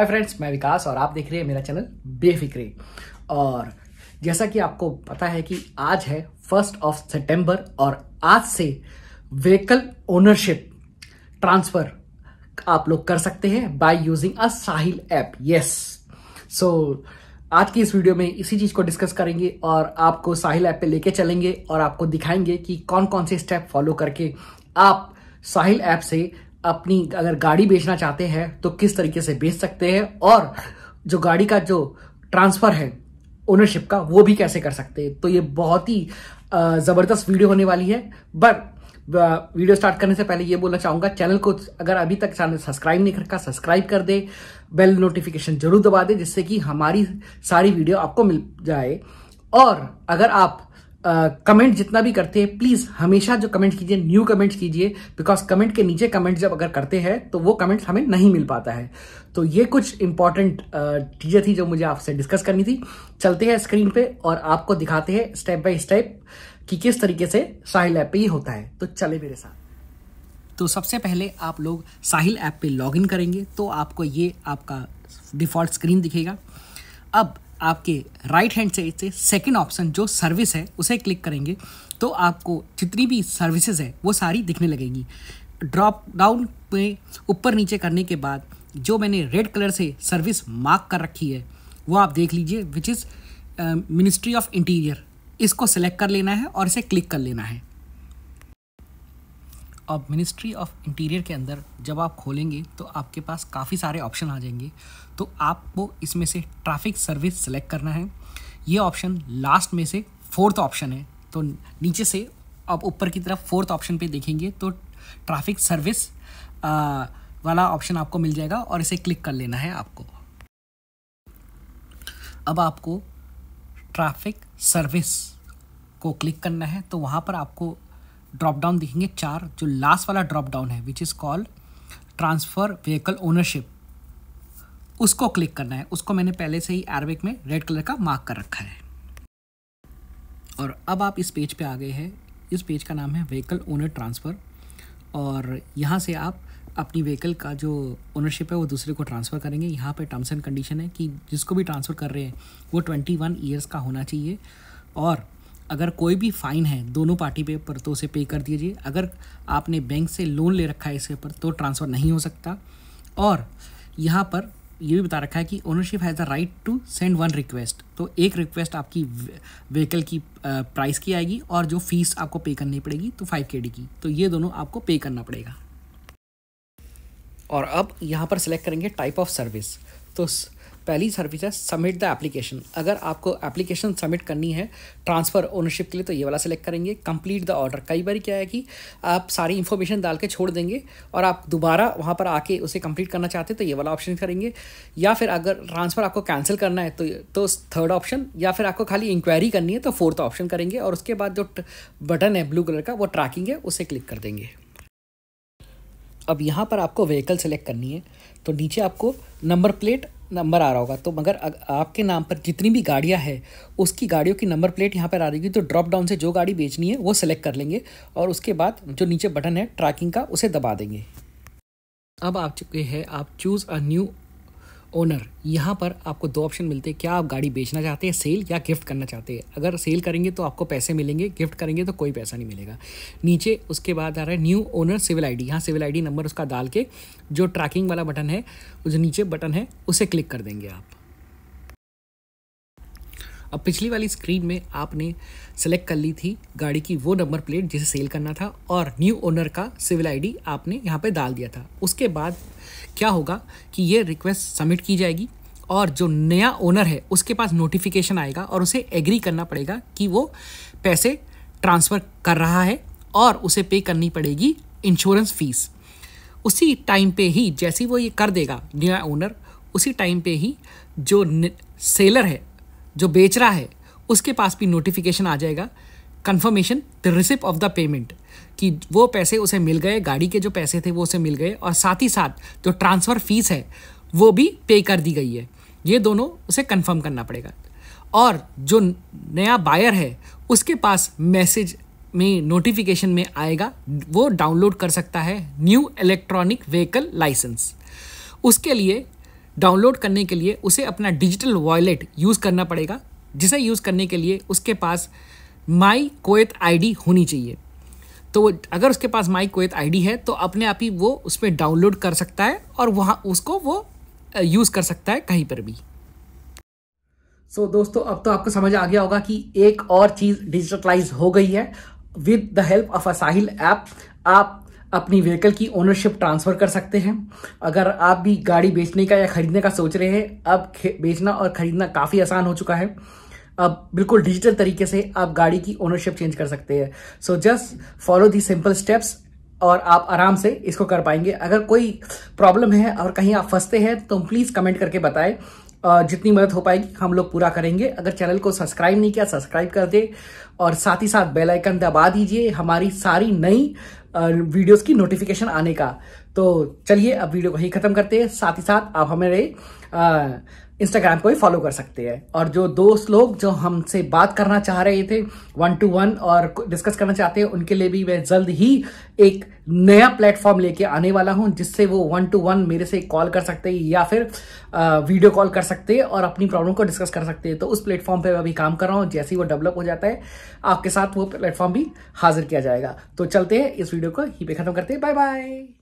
hi friends मैं विकास और आप देख रहे हैं मेरा चैनल बेफिक्रे और जैसा कि आपको पता है कि आज है फर्स्ट ऑफ सितंबर और आज से व्हीकल ओनरशिप ट्रांसफ़र आप लोग कर सकते हैं by using a Sahel app yes so आज की इस वीडियो में इसी चीज़ को डिस्कस करेंगे और आपको साहिल ऐप पे लेके चलेंगे और आपको दिखाएंगे कि कौन कौन से स्टेप फॉलो करके आप साहिल ऐप से अपनी अगर गाड़ी बेचना चाहते हैं तो किस तरीके से बेच सकते हैं और जो गाड़ी का जो ट्रांसफ़र है ओनरशिप का वो भी कैसे कर सकते हैं तो ये बहुत ही ज़बरदस्त वीडियो होने वाली है बट वीडियो स्टार्ट करने से पहले ये बोलना चाहूँगा चैनल को अगर अभी तक चैनल सब्सक्राइब नहीं रखा सब्सक्राइब कर दे बेल नोटिफिकेशन जरूर दबा दे जिससे कि हमारी सारी वीडियो आपको मिल जाए और अगर आप कमेंट uh, जितना भी करते हैं प्लीज हमेशा जो कमेंट कीजिए न्यू कमेंट कीजिए बिकॉज कमेंट के नीचे कमेंट जब अगर करते हैं तो वो कमेंट हमें नहीं मिल पाता है तो ये कुछ इंपॉर्टेंट चीजें uh, थी जो मुझे आपसे डिस्कस करनी थी चलते हैं स्क्रीन पे और आपको दिखाते हैं स्टेप बाय स्टेप कि किस तरीके से साहिल ऐप पे ये होता है तो चले मेरे साथ तो सबसे पहले आप लोग साहिल ऐप पे लॉग करेंगे तो आपको ये आपका डिफॉल्ट स्क्रीन दिखेगा अब आपके राइट हैंड साइड से सेकेंड ऑप्शन जो सर्विस है उसे क्लिक करेंगे तो आपको जितनी भी सर्विसेज है वो सारी दिखने लगेंगी ड्रॉप डाउन में ऊपर नीचे करने के बाद जो मैंने रेड कलर से सर्विस मार्क कर रखी है वो आप देख लीजिए which is ministry of interior इसको सेलेक्ट कर लेना है और इसे क्लिक कर लेना है अब मिनिस्ट्री ऑफ इंटीरियर के अंदर जब आप खोलेंगे तो आपके पास काफ़ी सारे ऑप्शन आ जाएंगे तो आपको इसमें से ट्रैफिक सर्विस सेलेक्ट करना है ये ऑप्शन लास्ट में से फोर्थ ऑप्शन है तो नीचे से आप ऊपर की तरफ फोर्थ ऑप्शन पे देखेंगे तो ट्रैफिक सर्विस वाला ऑप्शन आपको मिल जाएगा और इसे क्लिक कर लेना है आपको अब आपको ट्रैफिक सर्विस को क्लिक करना है तो वहाँ पर आपको ड्रॉप डाउन दिखेंगे चार जो लास्ट वाला ड्रॉप डाउन है which is called transfer vehicle ownership उसको क्लिक करना है उसको मैंने पहले से ही एरबिक में रेड कलर का मार्क कर रखा है और अब आप इस पेज पे आ गए हैं इस पेज का नाम है व्हीकल ओनर ट्रांसफ़र और यहाँ से आप अपनी व्हीकल का जो ओनरशिप है वो दूसरे को ट्रांसफ़र करेंगे यहाँ पे टर्म्स एंड कंडीशन है कि जिसको भी ट्रांसफ़र कर रहे हैं वो ट्वेंटी वन ईयर्स का होना चाहिए और अगर कोई भी फ़ाइन है दोनों पार्टी पे पर तो उसे पे कर दीजिए अगर आपने बैंक से लोन ले रखा है इसके ऊपर तो ट्रांसफ़र नहीं हो सकता और यहाँ पर ये भी बता रखा है कि ownership has the right to send one request तो एक रिक्वेस्ट आपकी व्हीकल की प्राइस की आएगी और जो फीस आपको पे करनी पड़ेगी तो फाइव के की तो ये दोनों आपको पे करना पड़ेगा और अब यहाँ पर सिलेक्ट करेंगे टाइप ऑफ सर्विस तो पहली सर्विस है सबमिट द एप्लीकेशन अगर आपको एप्लीकेशन सबमिट करनी है ट्रांसफ़र ओनरशिप के लिए तो ये वाला सेलेक्ट करेंगे कंप्लीट द ऑर्डर कई बार क्या है कि आप सारी इन्फॉर्मेशन डाल के छोड़ देंगे और आप दोबारा वहाँ पर आके उसे कंप्लीट करना चाहते हैं तो ये वाला ऑप्शन करेंगे या फिर अगर ट्रांसफ़र आपको कैंसिल करना है तो तो थर्ड ऑप्शन या फिर आपको खाली इंक्वायरी करनी है तो फोर्थ ऑप्शन करेंगे और उसके बाद जो बटन है ब्लू कलर का वो ट्रैकिंग है उसे क्लिक कर देंगे अब यहाँ पर आपको व्हीकल सेलेक्ट करनी है तो नीचे आपको नंबर प्लेट नंबर आ रहा होगा तो मगर आपके नाम पर जितनी भी गाड़ियाँ हैं उसकी गाड़ियों की नंबर प्लेट यहाँ पर आ रही तो ड्रॉप डाउन से जो गाड़ी बेचनी है वो सेलेक्ट कर लेंगे और उसके बाद जो नीचे बटन है ट्रैकिंग का उसे दबा देंगे अब आ चुके हैं आप चूज़ अ न्यू ओनर यहाँ पर आपको दो ऑप्शन मिलते हैं क्या आप गाड़ी बेचना चाहते हैं सेल या गिफ्ट करना चाहते हैं अगर सेल करेंगे तो आपको पैसे मिलेंगे गिफ्ट करेंगे तो कोई पैसा नहीं मिलेगा नीचे उसके बाद आ रहा है न्यू ओनर सिविल आईडी यहाँ सिविल आईडी नंबर उसका डाल के जो ट्रैकिंग वाला बटन है जो नीचे बटन है उसे क्लिक कर देंगे आप अब पिछली वाली स्क्रीन में आपने सेलेक्ट कर ली थी गाड़ी की वो नंबर प्लेट जिसे सेल करना था और न्यू ओनर का सिविल आईडी आपने यहाँ पे डाल दिया था उसके बाद क्या होगा कि ये रिक्वेस्ट सबमिट की जाएगी और जो नया ओनर है उसके पास नोटिफिकेशन आएगा और उसे एग्री करना पड़ेगा कि वो पैसे ट्रांसफ़र कर रहा है और उसे पे करनी पड़ेगी इंश्योरेंस फीस उसी टाइम पे ही जैसे वो ये कर देगा नया ओनर उसी टाइम पे ही जो सेलर है जो बेच रहा है उसके पास भी नोटिफिकेशन आ जाएगा confirmation the receipt of the payment कि वो पैसे उसे मिल गए गाड़ी के जो पैसे थे वो उसे मिल गए और साथ ही साथ जो ट्रांसफ़र फीस है वो भी पे कर दी गई है ये दोनों उसे कंफर्म करना पड़ेगा और जो नया बायर है उसके पास मैसेज में नोटिफिकेशन में आएगा वो डाउनलोड कर सकता है न्यू इलेक्ट्रॉनिक व्हीकल लाइसेंस उसके लिए डाउनलोड करने के लिए उसे अपना डिजिटल वॉलेट यूज़ करना पड़ेगा जिसे यूज़ करने के लिए उसके पास माई कोत आई होनी चाहिए तो अगर उसके पास माई कोत आई है तो अपने आप ही वो उसमें डाउनलोड कर सकता है और वहाँ उसको वो यूज़ कर सकता है कहीं पर भी सो so, दोस्तों अब तो आपको समझ आ गया होगा कि एक और चीज़ डिजिटलाइज हो गई है with the help of a Sahel app आप अपनी व्हीकल की ओनरशिप ट्रांसफ़र कर सकते हैं अगर आप भी गाड़ी बेचने का या ख़रीदने का सोच रहे हैं अब बेचना और ख़रीदना काफ़ी आसान हो चुका है अब बिल्कुल डिजिटल तरीके से आप गाड़ी की ओनरशिप चेंज कर सकते हैं so just follow the simple steps और आप आराम से इसको कर पाएंगे अगर कोई प्रॉब्लम है और कहीं आप फंसते हैं तो प्लीज़ कमेंट करके बताएं जितनी मदद हो पाएगी हम लोग पूरा करेंगे अगर चैनल को सब्सक्राइब नहीं किया सब्सक्राइब कर दे और साथ ही साथ बेल आइकन दबा दीजिए हमारी सारी नई वीडियोस की नोटिफिकेशन आने का तो चलिए अब वीडियो को ही खत्म करते हैं साथ ही साथ आप हमारे इंस्टाग्राम को भी फॉलो कर सकते हैं और जो दोस्त लोग जो हमसे बात करना चाह रहे थे वन टू वन और डिस्कस करना चाहते हैं उनके लिए भी मैं जल्द ही एक नया प्लेटफॉर्म लेके आने वाला हूं जिससे वो वन टू वन मेरे से कॉल कर सकते हैं या फिर आ, वीडियो कॉल कर सकते हैं और अपनी प्रॉब्लम को डिस्कस कर सकते हैं तो उस प्लेटफॉर्म पर अभी काम कर रहा हूँ जैसे ही वो डेवलप हो जाता है आपके साथ वो प्लेटफॉर्म भी हाजिर किया जाएगा तो चलते हैं इस वीडियो को ही पे खत्म करते हैं बाय बाय